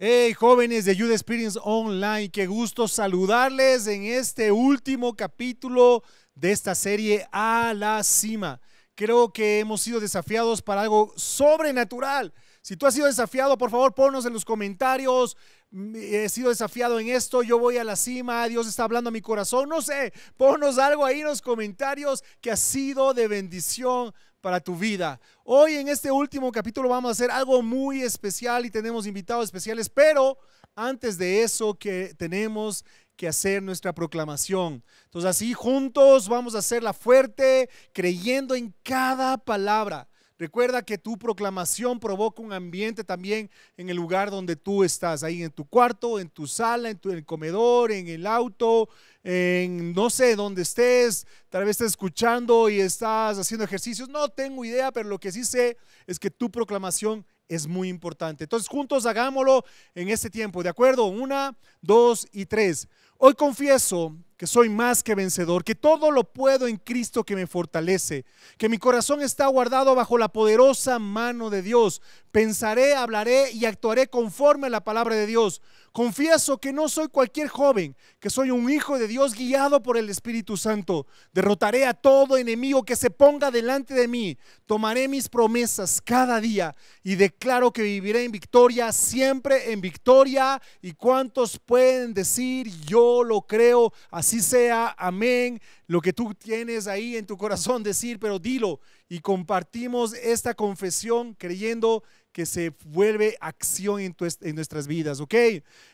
Hey jóvenes de Youth Experience Online, qué gusto saludarles en este último capítulo de esta serie A la cima. Creo que hemos sido desafiados para algo sobrenatural. Si tú has sido desafiado, por favor ponnos en los comentarios. Mm, he sido desafiado en esto, yo voy a la cima, Dios está hablando a mi corazón, no sé, ponnos algo ahí en los comentarios que ha sido de bendición para tu vida. Hoy en este último capítulo vamos a hacer algo muy especial y tenemos invitados especiales, pero antes de eso que tenemos que hacer nuestra proclamación. Entonces así juntos vamos a hacerla fuerte, creyendo en cada palabra. Recuerda que tu proclamación provoca un ambiente también en el lugar donde tú estás, ahí en tu cuarto, en tu sala, en, tu, el comedor, en el auto, en no sé dónde estés, tal vez estés escuchando y estás haciendo ejercicios, no tengo idea, pero lo que sí sé es que tu proclamación es muy importante. Entonces juntos hagámoslo en este tiempo, ¿de acuerdo? Una, dos y tres. Hoy confieso que soy más que vencedor, que todo lo puedo en Cristo que me fortalece, que mi corazón está guardado bajo la poderosa mano de Dios. Pensaré, hablaré y actuaré conforme a la palabra de Dios. Confieso que no soy cualquier joven, que soy un hijo de Dios guiado por el Espíritu Santo. Derrotaré a todo enemigo que se ponga delante de mí. Tomaré mis promesas cada día y declaro que viviré en victoria, siempre en victoria. ¿Y cuántos pueden decir yo? lo creo, así sea, amén. Lo que tú tienes ahí en tu corazón decir, pero dilo y compartimos esta confesión creyendo que se vuelve acción en, nuestras vidas, ¿ok?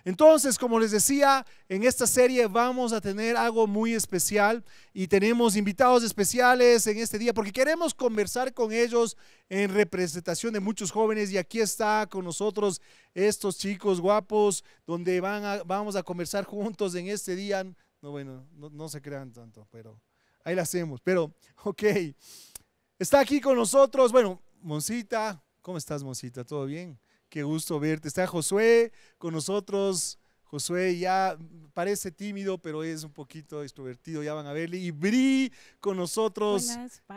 Entonces, como les decía, en esta serie vamos a tener algo muy especial y tenemos invitados especiales en este día porque queremos conversar con ellos en representación de muchos jóvenes y aquí está con nosotros estos chicos guapos donde van vamos a conversar juntos en este día. No, bueno, no, se crean tanto, pero ahí lo hacemos. Pero, ok, está aquí con nosotros, bueno, Moncita, ¿Cómo estás, Mosita? ¿Todo bien? Qué gusto verte. Está Josué con nosotros. Josué ya parece tímido, pero es un poquito extrovertido, ya van a verle. Y Bri con nosotros.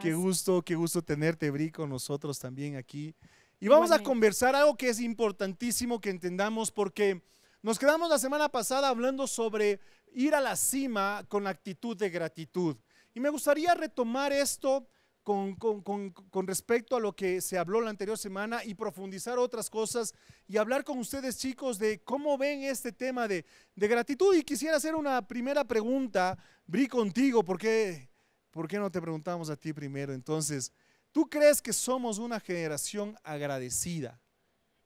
qué gusto, qué gusto tenerte, Bri, con nosotros también aquí. Y vamos a conversar algo que es importantísimo que entendamos porque nos quedamos la semana pasada hablando sobre ir a la cima con actitud de gratitud. Y me gustaría retomar esto con, con, con, respecto a lo que se habló la anterior semana y profundizar otras cosas y hablar con ustedes chicos de cómo ven este tema de, de gratitud. Y quisiera hacer una primera pregunta, Bri, contigo, ¿por qué, ¿por qué no te preguntamos a ti primero? Entonces, ¿tú crees que somos una generación agradecida?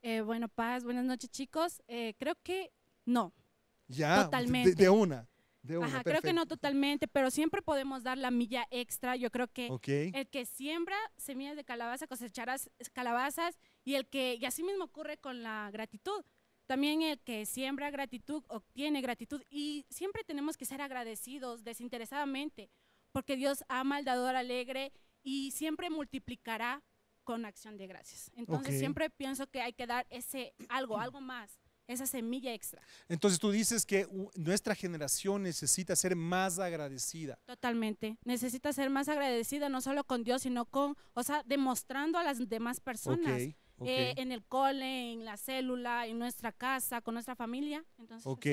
Eh, bueno, Paz, buenas noches chicos. Eh, creo que no. Ya, Totalmente. de una creo que no totalmente, pero siempre podemos dar la milla extra. Yo creo que el que siembra semillas de calabaza cosecharás calabazas y el que, y así mismo ocurre con la gratitud. También el que siembra gratitud obtiene gratitud y siempre tenemos que ser agradecidos desinteresadamente porque Dios ama al dador alegre y siempre multiplicará con acción de gracias. Entonces siempre pienso que hay que dar ese algo, algo más esa semilla extra. Entonces tú dices que nuestra generación necesita ser más agradecida. Totalmente. Necesita ser más agradecida, no solo con Dios, sino con, o sea, demostrando a las demás personas. Eh, en el cole, en la célula, en nuestra casa, con nuestra familia. Entonces, ok,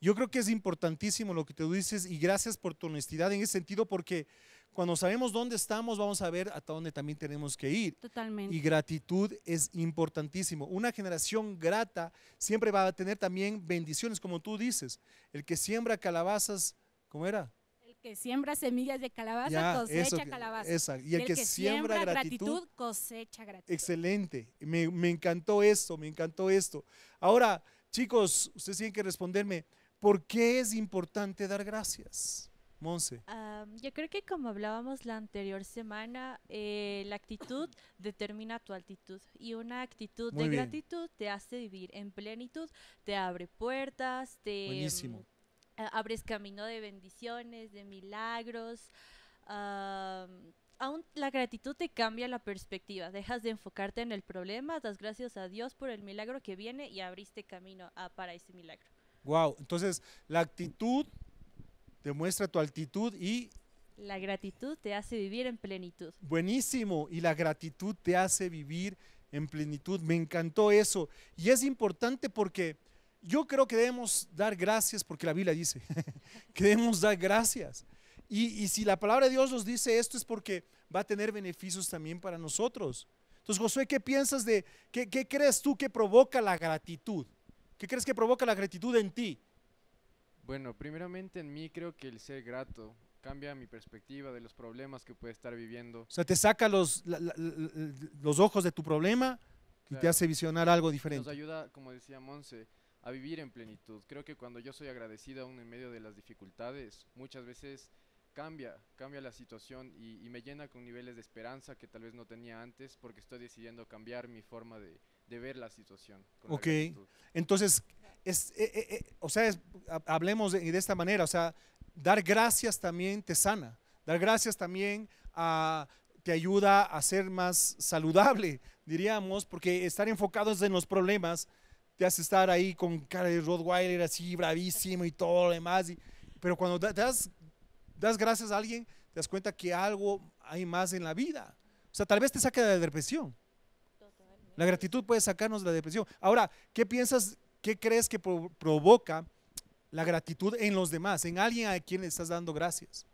yo creo que es importantísimo lo que tú dices y gracias por tu honestidad en ese sentido porque cuando sabemos dónde estamos, vamos a ver hasta dónde también tenemos que ir. Totalmente. Y gratitud es importantísimo. Una generación grata siempre va a tener también bendiciones, como tú dices. El que siembra calabazas, ¿cómo era? El que siembra semillas de calabaza, cosecha calabaza. Y el, que, siembra, gratitud, cosecha gratitud. Excelente. Me, me encantó esto, me encantó esto. Ahora, chicos, ustedes tienen que responderme, ¿por qué es importante dar gracias? Monse. yo creo que como hablábamos la anterior semana, eh, la actitud determina tu actitud y una actitud de gratitud te hace vivir en plenitud, te abre puertas, te Buenísimo. Mm, abres camino de bendiciones, de milagros. aún la gratitud te cambia la perspectiva. Dejas de enfocarte en el problema, das gracias a Dios por el milagro que viene y abriste camino a, ah, para ese milagro. Wow, entonces la actitud Demuestra tu altitud y... La gratitud te hace vivir en plenitud. Buenísimo. Y la gratitud te hace vivir en plenitud. Me encantó eso. Y es importante porque yo creo que debemos dar gracias, porque la Biblia dice que debemos dar gracias. Y, si la palabra de Dios nos dice esto es porque va a tener beneficios también para nosotros. Entonces, Josué, ¿qué piensas de, qué, qué crees tú que provoca la gratitud? ¿Qué crees que provoca la gratitud en ti? Bueno, primeramente en mí creo que el ser grato cambia mi perspectiva de los problemas que puede estar viviendo. O sea, te saca los, los ojos de tu problema y te hace visionar algo diferente. Nos ayuda, como decía Monse, a vivir en plenitud. Creo que cuando yo soy agradecido aún en medio de las dificultades, muchas veces cambia, cambia la situación y, y me llena con niveles de esperanza que tal vez no tenía antes porque estoy decidiendo cambiar mi forma de, de ver la situación. ok, entonces, es, eh, eh, eh, o sea, hablemos de, esta manera, o sea, dar gracias también te sana, dar gracias también a, ah, te ayuda a ser más saludable, diríamos, porque estar enfocados en los problemas te hace estar ahí con cara de Rottweiler así, bravísimo y todo lo demás, pero cuando das, das gracias a alguien, te das cuenta que algo hay más en la vida. O sea, tal vez te saque de la depresión. La gratitud puede sacarnos de la depresión. Ahora, ¿qué piensas, qué crees que provoca la gratitud en los demás, en alguien a quien le estás dando gracias?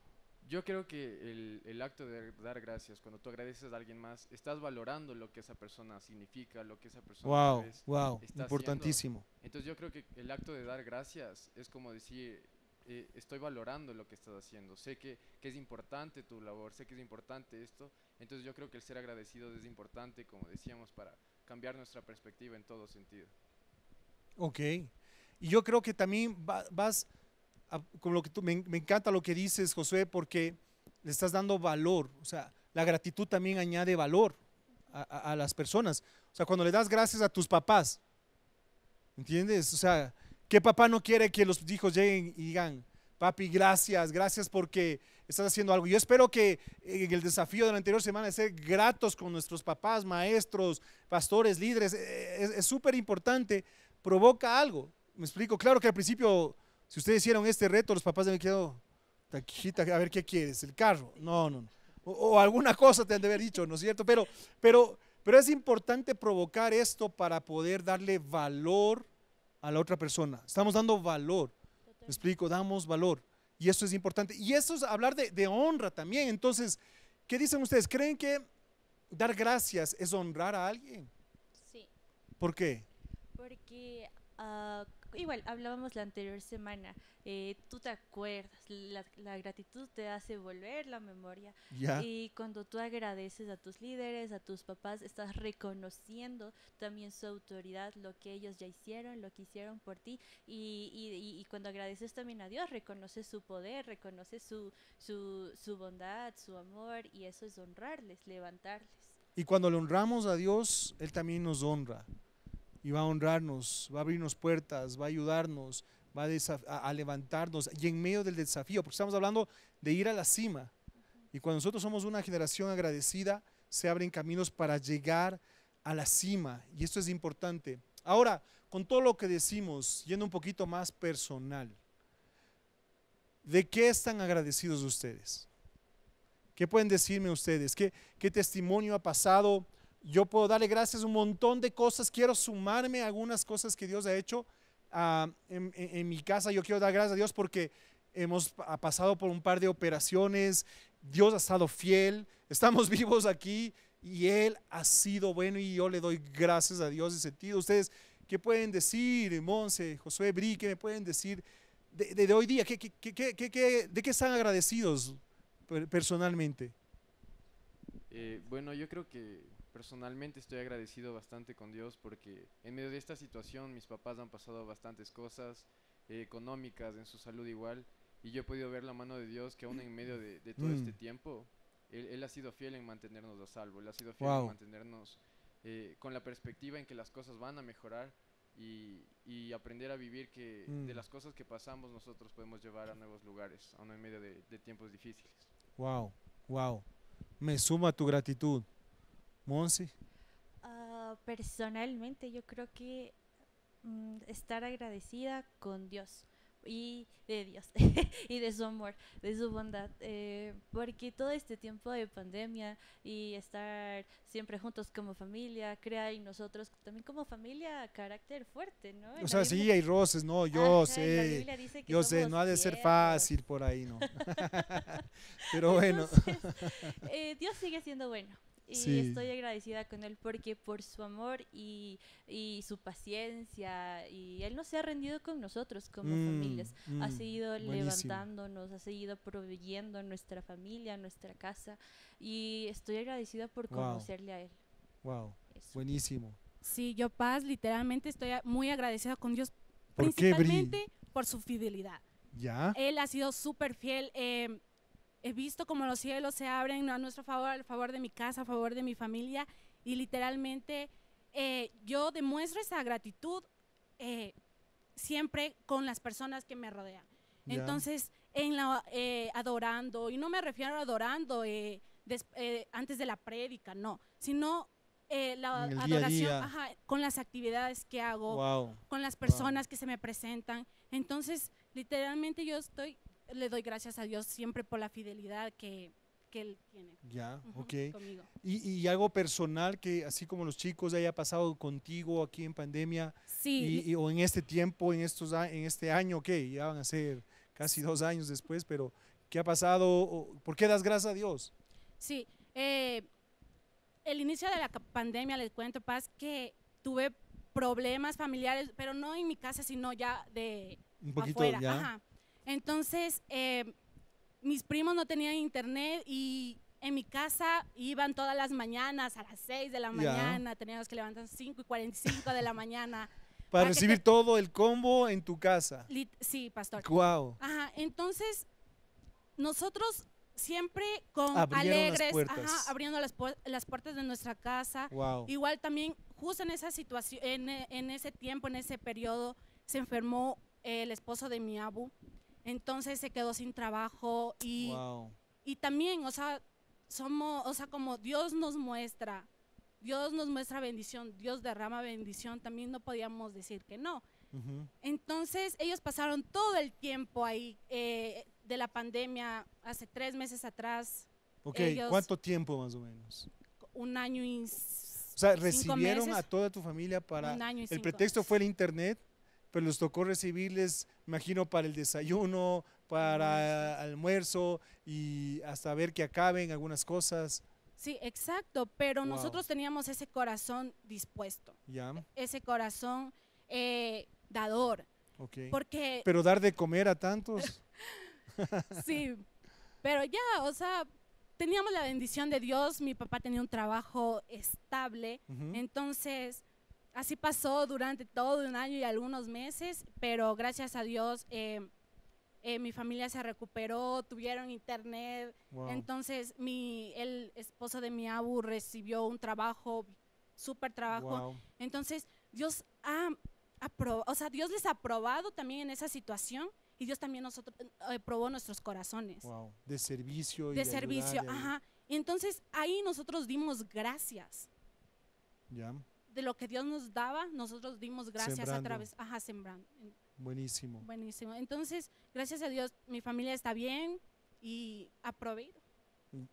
Yo creo que el, acto de dar gracias, cuando tú agradeces a alguien más, estás valorando lo que esa persona significa, lo que esa persona wow, es. Wow, wow, importantísimo. Entonces yo creo que el acto de dar gracias es como decir, eh, estoy valorando lo que estás haciendo, sé que, que, es importante tu labor, sé que es importante esto, entonces yo creo que el ser agradecido es importante, como decíamos, para cambiar nuestra perspectiva en todo sentido. Ok, y yo creo que también vas, con lo que me, me encanta lo que dices, José, porque le estás dando valor, o sea, la gratitud también añade valor a, a, a las personas, o sea, cuando le das gracias a tus papás, ¿entiendes? O sea, ¿Qué papá no quiere que los hijos lleguen y digan, papi, gracias, gracias porque estás haciendo algo. Yo espero que en el desafío de la anterior semana de ser gratos con nuestros papás, maestros, pastores, líderes, e, e, es súper importante, provoca algo. Me explico, claro que al principio, si ustedes hicieron este reto, los papás me quedado, taquita, a ver qué quieres, el carro. No, no, O, alguna cosa te han de haber dicho, ¿no es cierto? Pero, pero, pero es importante provocar esto para poder darle valor a la otra persona. Estamos dando valor. ¿Me explico? Damos valor. Y eso es importante. Y eso es hablar de, honra también. Entonces, ¿qué dicen ustedes? ¿Creen que dar gracias es honrar a alguien? Sí. ¿Por qué? Porque ah, igual hablábamos la anterior semana, eh, tú te acuerdas, la, gratitud te hace volver la memoria. Y cuando tú agradeces a tus líderes, a tus papás, estás reconociendo también su autoridad, lo que ellos ya hicieron, lo que hicieron por ti. Y, cuando agradeces también a Dios, reconoces su poder, reconoces su, su, su bondad, su amor, y eso es honrarles, levantarles. Y cuando le honramos a Dios, Él también nos honra y va a honrarnos, va a abrirnos puertas, va a ayudarnos, va a, levantarnos y en medio del desafío, porque estamos hablando de ir a la cima. Y cuando nosotros somos una generación agradecida, se abren caminos para llegar a la cima. Y esto es importante. Ahora, con todo lo que decimos, yendo un poquito más personal, ¿de qué están agradecidos ustedes? ¿Qué pueden decirme ustedes? ¿Qué, qué testimonio ha pasado? Yo puedo darle gracias a un montón de cosas. Quiero sumarme a algunas cosas que Dios ha hecho. Ah, en, mi casa yo quiero dar gracias a Dios porque hemos ha pasado por un par de operaciones. Dios ha estado fiel. Estamos vivos aquí y Él ha sido bueno y yo le doy gracias a Dios en ese sentido. Ustedes, ¿qué pueden decir, Monse, Josué, Bri, qué me pueden decir de, de, hoy día? ¿Qué, qué, qué, ¿De qué están agradecidos personalmente? Eh, bueno, yo creo que personalmente estoy agradecido bastante con Dios porque en medio de esta situación mis papás han pasado bastantes cosas eh, económicas, en su salud igual, y yo he podido ver la mano de Dios que aún en medio de, todo este mm. tiempo, él, ha sido fiel en mantenernos a salvo, Él ha sido fiel en mantenernos eh, con la perspectiva en que las cosas van a mejorar y, aprender a vivir que de mm. las cosas que pasamos nosotros podemos llevar a nuevos lugares, aún en medio de, de tiempos difíciles. Wow, wow. Me suma tu gratitud. Ah, personalmente yo creo que mm, estar agradecida con Dios y de Dios y de su amor, de su bondad, eh, porque todo este tiempo de pandemia y estar siempre juntos como familia crea en nosotros también como familia carácter fuerte, ¿no? o sea, sí, hay roces, no, yo sé, yo sé, no ha de ser fácil por ahí, ¿no? Pero bueno. Eh, Dios sigue siendo bueno y estoy agradecida con él porque por su amor y, y, su paciencia y él no se ha rendido con nosotros como mm, familias, ha mm, seguido levantándonos, ha seguido proveyendo nuestra familia, nuestra casa y estoy agradecida por conocerle a él. Wow, buenísimo. Sí, yo paz, literalmente estoy muy agradecida con Dios, ¿Por principalmente por su fidelidad. Ya. Él ha sido súper fiel. Eh, he visto como los cielos se abren a nuestro favor, al favor de mi casa, a favor de mi familia, y literalmente eh, yo demuestro esa gratitud eh, siempre con las personas que me rodean. Entonces, en la, eh, adorando, y no me refiero a adorando antes de la prédica, no, sino la adoración con las actividades que hago, con las personas que se me presentan. Entonces, literalmente yo estoy le doy gracias a Dios siempre por la fidelidad que, él tiene. Ya, Y, algo personal que así como los chicos haya pasado contigo aquí en pandemia, sí. o en este tiempo, en, estos, en este año, que ya van a ser casi dos años después, pero ¿qué ha pasado? ¿Por qué das gracias a Dios? Sí, eh, el inicio de la pandemia, les cuento, Paz, que tuve problemas familiares, pero no en mi casa, sino ya de... Un poquito, Ajá. Entonces, eh, mis primos no tenían internet y en mi casa iban todas las mañanas a las 6 de la mañana, teníamos que levantarnos 5 y 45 de la mañana. Para, recibir todo el combo en tu casa. sí, pastor. Wow. Ajá, entonces nosotros siempre con alegres, abriendo las, puertas de nuestra casa. Igual también justo en esa situación, en, en, ese tiempo, en ese periodo, se enfermó el esposo de mi abu. Entonces se quedó sin trabajo y, también, o sea, somos, o sea, como Dios nos muestra, Dios nos muestra bendición, Dios derrama bendición, también no podíamos decir que no. Entonces ellos pasaron todo el tiempo ahí eh, de la pandemia, hace tres meses atrás. Ok, ¿cuánto tiempo más o menos? Un año y... O sea, recibieron a toda tu familia para... El pretexto fue el internet pero los tocó recibirles, imagino, para el desayuno, para almuerzo y hasta ver que acaben algunas cosas. Sí, exacto, pero nosotros teníamos ese corazón dispuesto, ese corazón eh, dador. Porque, pero dar de comer a tantos. sí, pero ya, o sea, teníamos la bendición de Dios, mi papá tenía un trabajo estable, entonces Así pasó durante todo un año y algunos meses, pero gracias a Dios eh, eh, mi familia se recuperó, tuvieron internet. Entonces mi, el esposo de mi abu recibió un trabajo, súper trabajo. Entonces Dios ha, o Dios les ha probado también en esa situación y Dios también nosotros eh, probó nuestros corazones. De servicio. de, servicio, ajá. Y entonces ahí nosotros dimos gracias. Ya de lo que Dios nos daba, nosotros dimos gracias a través, ajá, sembrando. Buenísimo. Buenísimo. Entonces, gracias a Dios, mi familia está bien y ha proveído. Mm.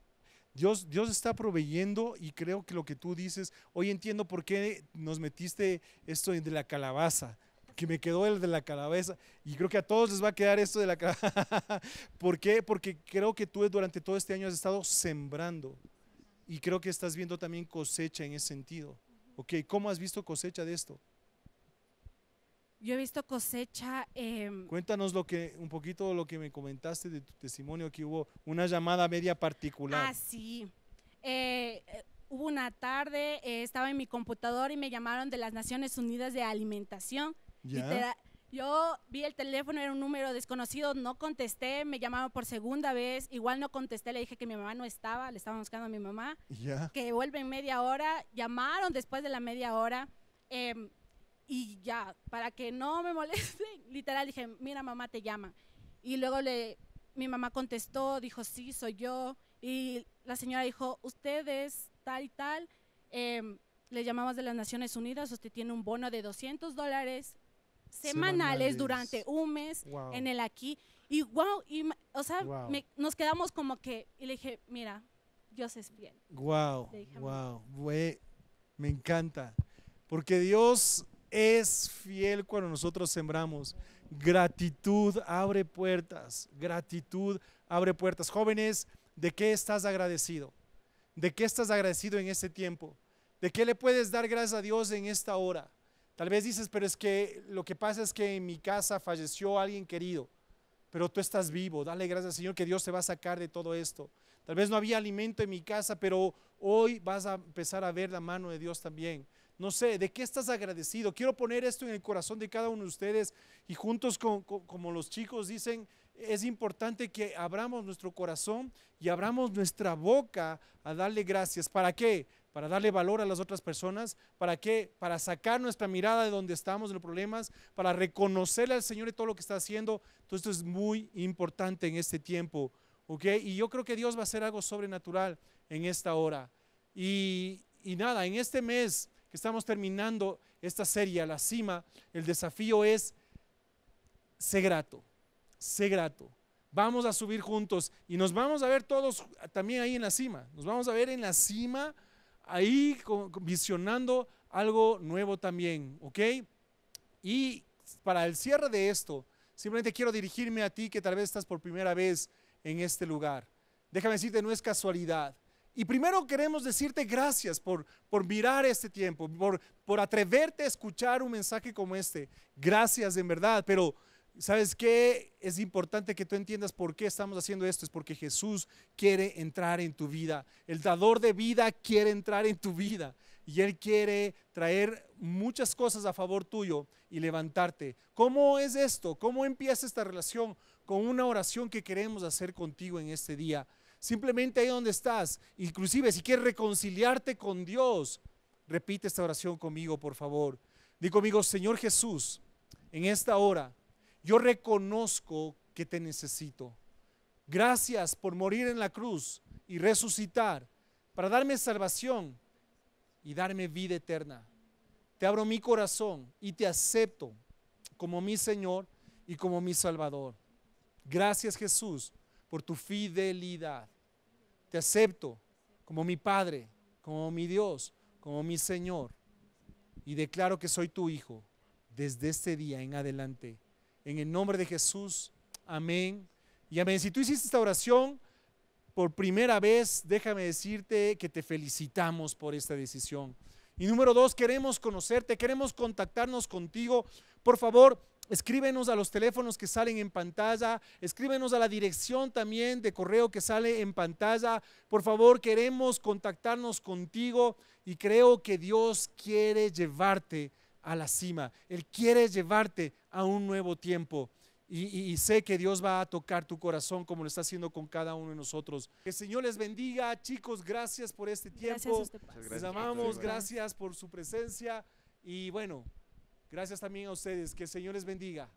Dios, Dios está proveyendo y creo que lo que tú dices, hoy entiendo por qué nos metiste esto de la calabaza, que me quedó el de la calabaza y creo que a todos les va a quedar esto de la calabaza. ¿Por qué? Porque creo que tú durante todo este año has estado sembrando y creo que estás viendo también cosecha en ese sentido. Ok, ¿cómo has visto cosecha de esto? Yo he visto cosecha. Em, Cuéntanos lo que, un poquito lo que me comentaste de tu testimonio, que hubo una llamada media particular. Ah, sí. Eh, hubo una tarde, eh, estaba en mi computador y me llamaron de las Naciones Unidas de Alimentación. ¿Ya? Yo vi el teléfono, era un número desconocido, no contesté, me llamaban por segunda vez, igual no contesté, le dije que mi mamá no estaba, le estaban buscando a mi mamá, que vuelve en media hora, llamaron después de la media hora em, y ya, para que no me molesten, literal dije, mira mamá te llama. Y luego le, mi mamá contestó, dijo, sí, soy yo, y la señora dijo, ustedes tal y tal. Em, le llamamos de las Naciones Unidas, usted tiene un bono de 200 dólares semanales, durante un mes en el aquí. Y wow, y, o sea, nos quedamos como que, y le dije, mira, Dios es bien. Wow, wow, me encanta. Porque Dios es fiel cuando nosotros sembramos. Gratitud abre puertas, gratitud abre puertas. Jóvenes, ¿de qué estás agradecido? ¿De qué estás agradecido en este tiempo? ¿De qué le puedes dar gracias a Dios en esta hora? Tal vez dices, pero es que lo que pasa es que en mi casa falleció alguien querido, pero tú estás vivo. Dale gracias al Señor que Dios se va a sacar de todo esto. Tal vez no había alimento en mi casa, pero hoy vas a empezar a ver la mano de Dios también. No sé, ¿de qué estás agradecido? Quiero poner esto en el corazón de cada uno de ustedes y juntos, como los chicos dicen, es importante que abramos nuestro corazón y abramos nuestra boca a darle gracias. ¿Para qué? para darle valor a las otras personas. ¿Para qué? Para sacar nuestra mirada de donde estamos, de los problemas, para reconocerle al Señor y todo lo que está haciendo. Entonces esto es muy importante en este tiempo. ¿ok? Y yo creo que Dios va a hacer algo sobrenatural en esta hora. Y, y nada, en este mes que estamos terminando esta serie, a la cima, el desafío es, sé grato, sé grato vamos a subir juntos y nos vamos a ver todos también ahí en la cima. Nos vamos a ver en la cima ahí visionando algo nuevo también, ¿ok? Y para el cierre de esto, simplemente quiero dirigirme a ti que tal vez estás por primera vez en este lugar. Déjame decirte, no es casualidad. Y primero queremos decirte gracias por, por mirar este tiempo, por, por atreverte a escuchar un mensaje como este. Gracias en verdad, pero ¿Sabes qué? Es importante que tú entiendas por qué estamos haciendo esto. Es porque Jesús quiere entrar en tu vida. El dador de vida quiere entrar en tu vida. Y Él quiere traer muchas cosas a favor tuyo y levantarte. ¿Cómo es esto? ¿Cómo empieza esta relación? Con una oración que queremos hacer contigo en este día. Simplemente ahí donde estás. Inclusive si quieres reconciliarte con Dios, repite esta oración conmigo, por favor. Digo conmigo, Señor Jesús, en esta hora yo reconozco que te necesito. Gracias por morir en la cruz y resucitar para darme salvación y darme vida eterna. Te abro mi corazón y te acepto como mi Señor y como mi Salvador. Gracias Jesús por tu fidelidad. Te acepto como mi Padre, como mi Dios, como mi Señor. Y declaro que soy tu Hijo desde este día en adelante en el nombre de Jesús. Amén. Y amén. Si tú hiciste esta oración por primera vez, déjame decirte que te felicitamos por esta decisión. Y número dos, queremos conocerte, queremos contactarnos contigo. Por favor, escríbenos a los teléfonos que salen en pantalla, escríbenos a la dirección también de correo que sale en pantalla. Por favor, queremos contactarnos contigo y creo que Dios quiere llevarte a la cima. Él quiere llevarte a un nuevo tiempo. Y, sé que Dios va a tocar tu corazón como lo está haciendo con cada uno de nosotros. Que el Señor les bendiga, chicos. Gracias por este tiempo. les amamos, gracias por su presencia. Y bueno, gracias también a ustedes. Que el Señor les bendiga.